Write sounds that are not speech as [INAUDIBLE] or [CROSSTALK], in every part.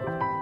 Bye.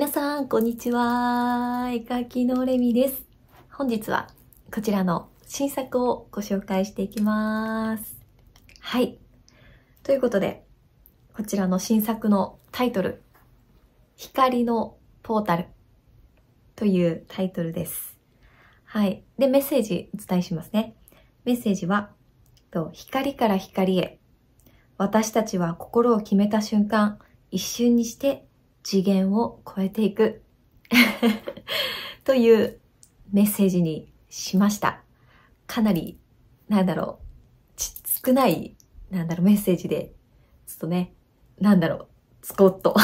皆さん、こんにちは。絵描きのレミです。本日はこちらの新作をご紹介していきます。はい。ということで、こちらの新作のタイトル、光のポータルというタイトルです。はい。で、メッセージお伝えしますね。メッセージは、光から光へ。私たちは心を決めた瞬間、一瞬にして次元を超えていく [LAUGHS] というメッセージにしました。かなり、なんだろう、少ない、なんだろう、メッセージで、ちょっとね、なんだろう、スコッと。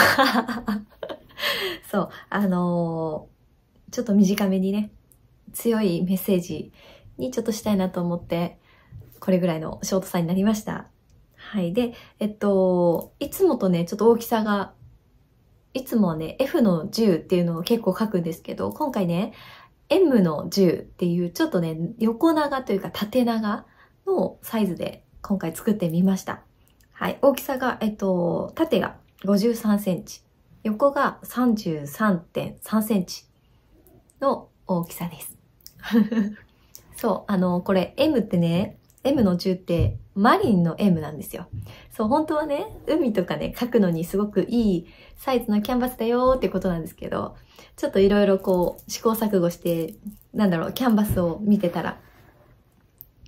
[LAUGHS] そう、あのー、ちょっと短めにね、強いメッセージにちょっとしたいなと思って、これぐらいのショートさになりました。はい。で、えっと、いつもとね、ちょっと大きさがいつもはね、F の10っていうのを結構書くんですけど、今回ね、M の10っていうちょっとね、横長というか縦長のサイズで今回作ってみました。はい。大きさが、えっと、縦が53センチ、横が33.3センチの大きさです。[LAUGHS] そう、あの、これ M ってね、M の10ってマリンの M なんですよ。そう、本当はね、海とかね、描くのにすごくいいサイズのキャンバスだよってことなんですけど、ちょっといろいろこう、試行錯誤して、なんだろう、キャンバスを見てたら、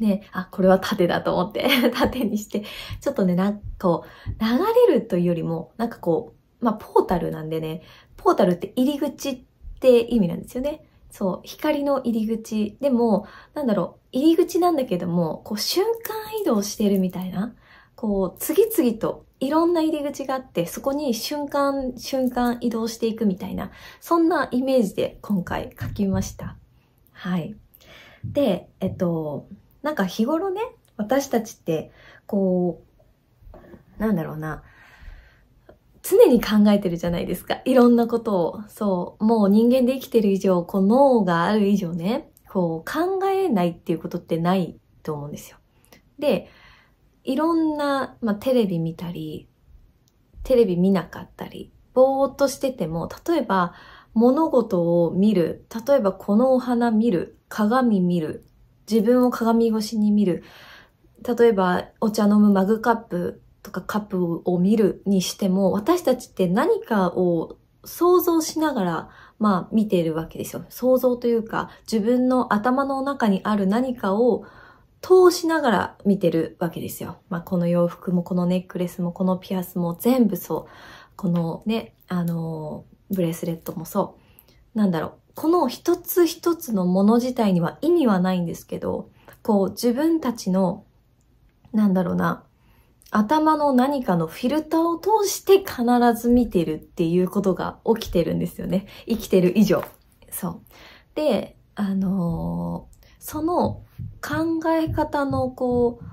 ね、あ、これは縦だと思って縦 [LAUGHS] にして、ちょっとね、なんか流れるというよりも、なんかこう、まあ、ポータルなんでね、ポータルって入り口って意味なんですよね。そう、光の入り口。でも、なんだろう、入り口なんだけども、こう瞬間移動してるみたいな、こう、次々といろんな入り口があって、そこに瞬間、瞬間移動していくみたいな、そんなイメージで今回書きました。はい。で、えっと、なんか日頃ね、私たちって、こう、なんだろうな、常に考えてるじゃないですか。いろんなことを。そう。もう人間で生きてる以上、こう脳がある以上ね、こう考えないっていうことってないと思うんですよ。で、いろんな、まあ、テレビ見たり、テレビ見なかったり、ぼーっとしてても、例えば物事を見る、例えばこのお花見る、鏡見る、自分を鏡越しに見る、例えばお茶飲むマグカップとかカップを見るにしても、私たちって何かを想像しながら、まあ見ているわけですよ。想像というか、自分の頭の中にある何かを通しながら見てるわけですよ。まあこの洋服もこのネックレスもこのピアスも全部そう。このね、あの、ブレスレットもそう。なんだろう。この一つ一つのもの自体には意味はないんですけど、こう自分たちの、なんだろうな、頭の何かのフィルターを通して必ず見てるっていうことが起きてるんですよね。生きてる以上。そう。で、あのー、その考え方のこう、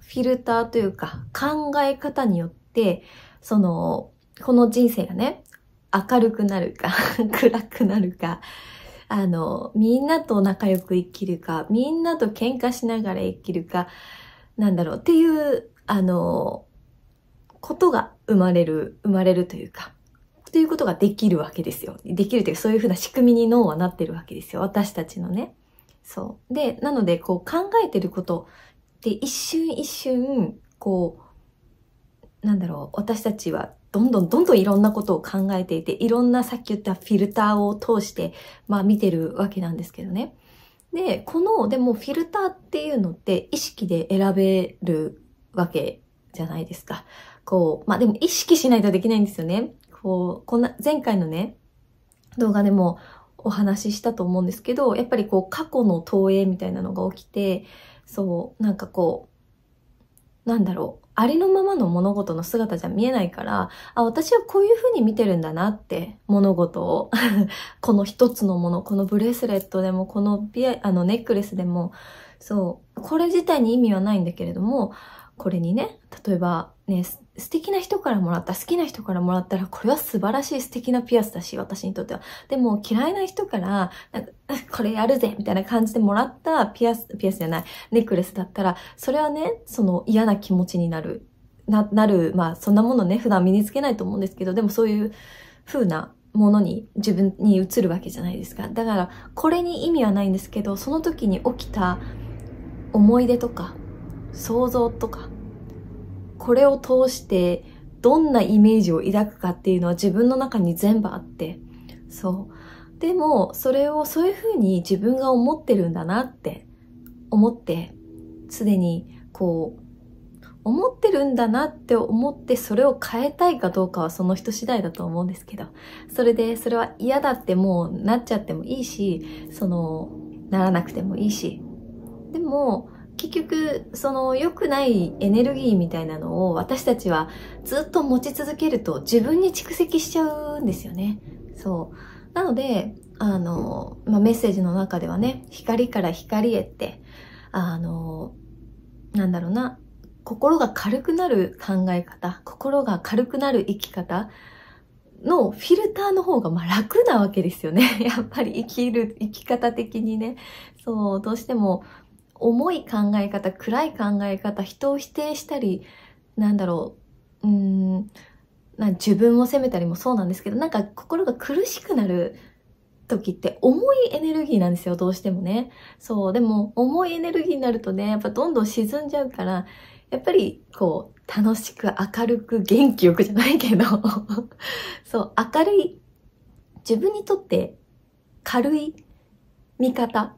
フィルターというか、考え方によって、その、この人生がね、明るくなるか [LAUGHS] 暗くなるか、あの、みんなと仲良く生きるか、みんなと喧嘩しながら生きるか、なんだろう、っていう、あの、ことが生まれる、生まれるというか、ということができるわけですよ。できるというか、そういうふうな仕組みに脳はなってるわけですよ。私たちのね。そう。で、なので、こう考えてることで一瞬一瞬、こう、なんだろう、私たちはどんどんどんどんいろんなことを考えていて、いろんなさっき言ったフィルターを通して、まあ見てるわけなんですけどね。で、この、でもフィルターっていうのって意識で選べるわけじゃないですか。こう、まあ、でも意識しないとできないんですよね。こう、こんな、前回のね、動画でもお話ししたと思うんですけど、やっぱりこう過去の投影みたいなのが起きて、そう、なんかこう、なんだろう、ありのままの物事の姿じゃ見えないから、あ、私はこういう風に見てるんだなって、物事を。[LAUGHS] この一つのもの、このブレスレットでも、このビア、あのネックレスでも、そう、これ自体に意味はないんだけれども、これにね、例えばね、素敵な人からもらった、好きな人からもらったら、これは素晴らしい素敵なピアスだし、私にとっては。でも、嫌いな人から、なんか、これやるぜみたいな感じでもらったピアス、ピアスじゃない、ネックレスだったら、それはね、その嫌な気持ちになる。な、なる、まあ、そんなものね、普段身につけないと思うんですけど、でもそういう風なものに、自分に移るわけじゃないですか。だから、これに意味はないんですけど、その時に起きた思い出とか、想像とか、これを通してどんなイメージを抱くかっていうのは自分の中に全部あってそうでもそれをそういうふうに自分が思ってるんだなって思ってすでにこう思ってるんだなって思ってそれを変えたいかどうかはその人次第だと思うんですけどそれでそれは嫌だってもうなっちゃってもいいしそのならなくてもいいしでも結局その良くないエネルギーみたいなのを私たちはずっと持ち続けると自分に蓄積しちゃうんですよね。そうなのであの、まあ、メッセージの中ではね光から光へってあのなんだろうな心が軽くなる考え方心が軽くなる生き方のフィルターの方がま楽なわけですよね。[LAUGHS] やっぱり生きる、生き方的にね。そう、どうしても重い考え方、暗い考え方、人を否定したり、なんだろう、うん、な自分を責めたりもそうなんですけど、なんか心が苦しくなる時って重いエネルギーなんですよ、どうしてもね。そう、でも重いエネルギーになるとね、やっぱどんどん沈んじゃうから、やっぱりこう、楽しく明るく元気よくじゃないけど [LAUGHS] そう、明るい、自分にとって軽い見方、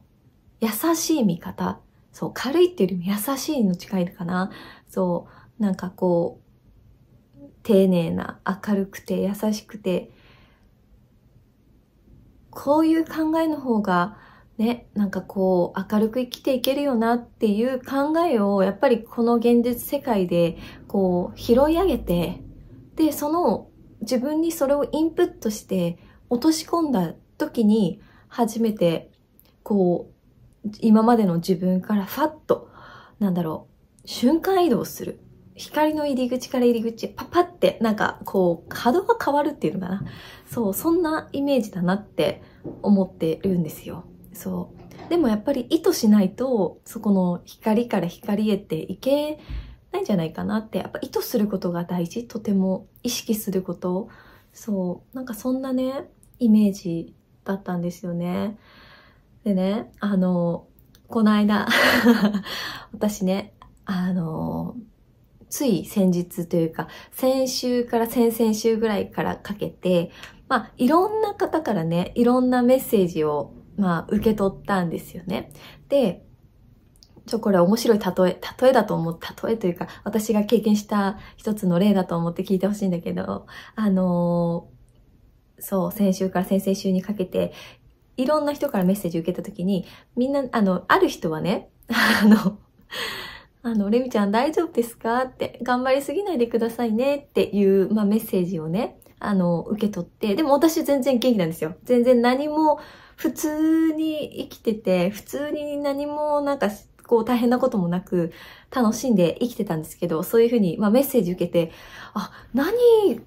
優しい見方そう、軽いっていうよりも優しいの近いかな。そう、なんかこう、丁寧な、明るくて、優しくて、こういう考えの方が、ね、なんかこう、明るく生きていけるよなっていう考えを、やっぱりこの現実世界で、こう、拾い上げて、で、その、自分にそれをインプットして、落とし込んだ時に、初めて、こう、今までの自分からファッと、なんだろう、瞬間移動する。光の入り口から入り口、パパって、なんか、こう、波動が変わるっていうのかな。そう、そんなイメージだなって思ってるんですよ。そう。でもやっぱり意図しないと、そこの光から光へっていけないんじゃないかなって、やっぱ意図することが大事。とても意識すること。そう。なんかそんなね、イメージだったんですよね。でね、あの、この間 [LAUGHS] 私ね、あの、つい先日というか、先週から先々週ぐらいからかけて、まあ、いろんな方からね、いろんなメッセージを、まあ、受け取ったんですよね。で、ちょ、これ面白い例え、例えだと思う、例えというか、私が経験した一つの例だと思って聞いてほしいんだけど、あのー、そう、先週から先々週にかけて、いろんな人からメッセージ受けた時に、みんな、あの、ある人はね、[LAUGHS] あの、あの、レミちゃん大丈夫ですかって、頑張りすぎないでくださいねっていう、まあ、メッセージをね、あの、受け取って、でも私全然元気なんですよ。全然何も、普通に生きてて、普通に何もなんか、こう大変なこともなく、楽しんで生きてたんですけど、そういうふうに、まあメッセージ受けて、あ、何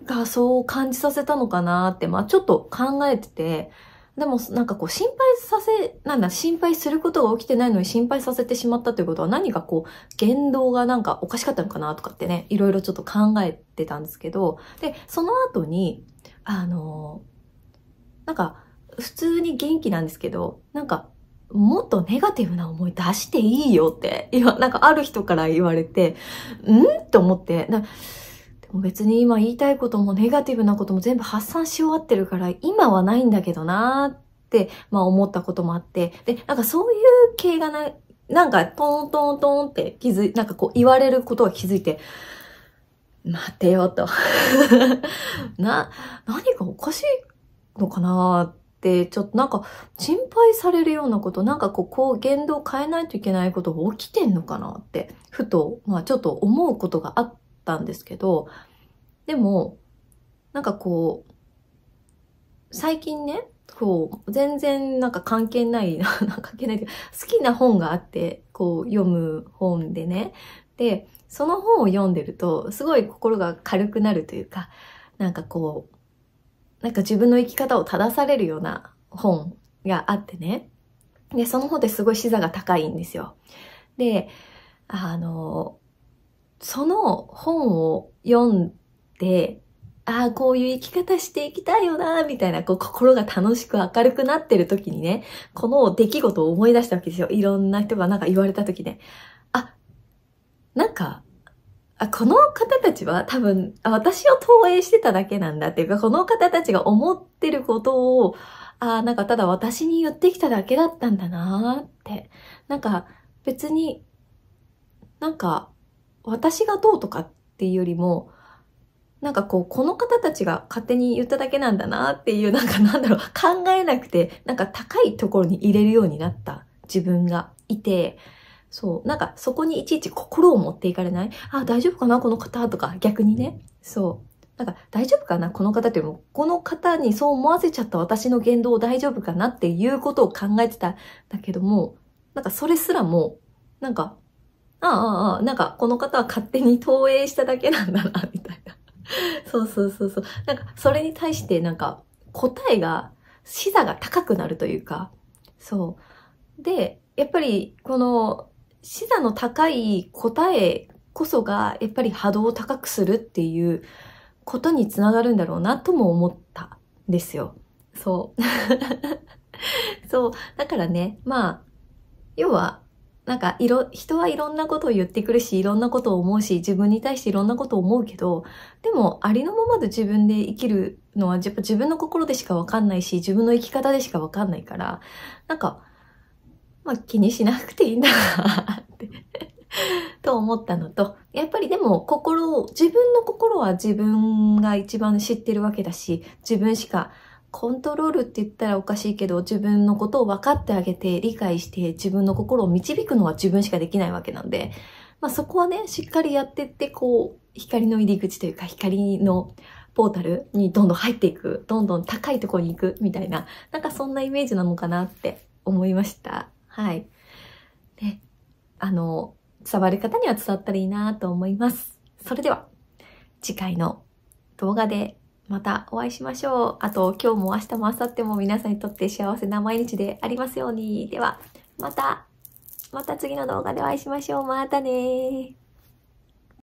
がそう感じさせたのかなって、まあちょっと考えてて、でもなんかこう心配させ、なんだ、心配することが起きてないのに心配させてしまったということは何かこう言動がなんかおかしかったのかなとかってね、いろいろちょっと考えてたんですけど、で、その後に、あのー、なんか普通に元気なんですけど、なんかもっとネガティブな思い出していいよって、なんかある人から言われて、んと思って、もう別に今言いたいこともネガティブなことも全部発散し終わってるから、今はないんだけどなーって、まあ思ったこともあって、で、なんかそういう系がない、なんかトントントンって気づい、なんかこう言われることは気づいて、待てよと [LAUGHS] な、何かおかしいのかなって、ちょっとなんか心配されるようなこと、なんかこう、こう言動を変えないといけないことが起きてんのかなって、ふと、まあちょっと思うことがあっったんですけど、でも、なんかこう、最近ね、こう、全然なんか関係ない、[LAUGHS] なんか関係ないけど、好きな本があって、こう読む本でね。で、その本を読んでると、すごい心が軽くなるというか、なんかこう、なんか自分の生き方を正されるような本があってね。で、その本ってすごい視座が高いんですよ。で、あの、その本を読んで、ああ、こういう生き方していきたいよな、みたいな、こう、心が楽しく明るくなってる時にね、この出来事を思い出したわけですよ。いろんな人がなんか言われた時ね。あ、なんか、あこの方たちは多分、私を投影してただけなんだっていうか、この方たちが思ってることを、ああ、なんかただ私に言ってきただけだったんだなーって。なんか、別に、なんか、私がどうとかっていうよりも、なんかこう、この方たちが勝手に言っただけなんだなっていう、なんかなんだろう、考えなくて、なんか高いところに入れるようになった自分がいて、そう、なんかそこにいちいち心を持っていかれないあ、大丈夫かなこの方とか、逆にね。そう。なんか大丈夫かなこの方っていうのも、この方にそう思わせちゃった私の言動大丈夫かなっていうことを考えてたんだけども、なんかそれすらも、なんかああ、ああ、なんかこの方は勝手に投影しただけなんだな、みたいな。そうそうそうそう。なんかそれに対してなんか答えが、視座が高くなるというか、そう。で、やっぱりこの視座の高い答えこそが、やっぱり波動を高くするっていうことにつながるんだろうなとも思ったんですよ。そう。[LAUGHS] そう。だからね、まあ、要は、なんか、いろ、人はいろんなことを言ってくるし、いろんなことを思うし、自分に対していろんなことを思うけど、でも、ありのままで自分で生きるのは、やっぱ自分の心でしかわかんないし、自分の生き方でしかわかんないから、なんか、まあ、気にしなくていいんだな、って [LAUGHS] と思ったのと、やっぱりでも心を、自分の心は自分が一番知ってるわけだし、自分しかコントロールって言ったらおかしいけど、自分のことを分かってあげて、理解して、自分の心を導くのは自分しかできないわけなんで、まあそこはね、しっかりやってって、こう、光の入り口というか、光のポータルにどんどん入っていく、どんどん高いところに行く、みたいな、なんかそんなイメージなのかなって思いました。はい。ね、あの、伝わる方には伝わったらいいなと思います。それでは、次回の動画でまたお会いしましょう。あと、今日も明日も明後日も皆さんにとって幸せな毎日でありますように。では、また、また次の動画でお会いしましょう。またね